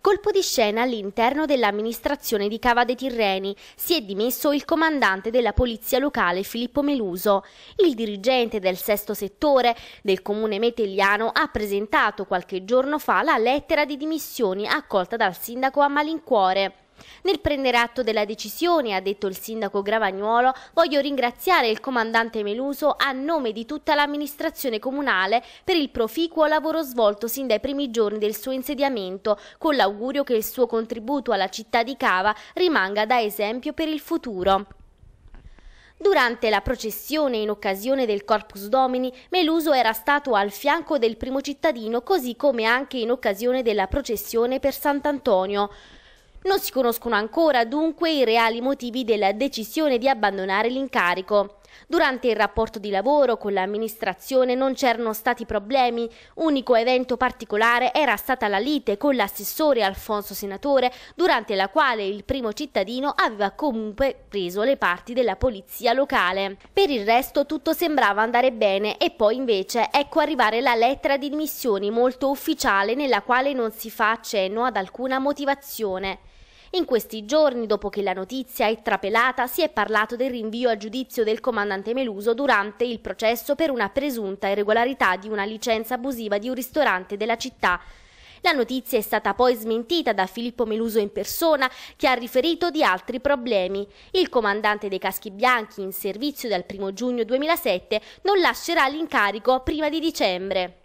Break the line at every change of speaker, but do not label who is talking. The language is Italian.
Colpo di scena all'interno dell'amministrazione di Cava dei Tirreni. Si è dimesso il comandante della polizia locale Filippo Meluso. Il dirigente del sesto settore del comune metelliano ha presentato qualche giorno fa la lettera di dimissioni accolta dal sindaco a malincuore. Nel prendere atto della decisione, ha detto il sindaco Gravagnuolo, voglio ringraziare il comandante Meluso a nome di tutta l'amministrazione comunale per il proficuo lavoro svolto sin dai primi giorni del suo insediamento, con l'augurio che il suo contributo alla città di Cava rimanga da esempio per il futuro. Durante la processione in occasione del Corpus Domini, Meluso era stato al fianco del primo cittadino, così come anche in occasione della processione per Sant'Antonio. Non si conoscono ancora dunque i reali motivi della decisione di abbandonare l'incarico. Durante il rapporto di lavoro con l'amministrazione non c'erano stati problemi, unico evento particolare era stata la lite con l'assessore Alfonso Senatore, durante la quale il primo cittadino aveva comunque preso le parti della polizia locale. Per il resto tutto sembrava andare bene e poi invece ecco arrivare la lettera di dimissioni molto ufficiale nella quale non si fa accenno ad alcuna motivazione. In questi giorni, dopo che la notizia è trapelata, si è parlato del rinvio a giudizio del comandante Meluso durante il processo per una presunta irregolarità di una licenza abusiva di un ristorante della città. La notizia è stata poi smentita da Filippo Meluso in persona, che ha riferito di altri problemi. Il comandante dei Caschi Bianchi, in servizio dal 1 giugno 2007, non lascerà l'incarico prima di dicembre.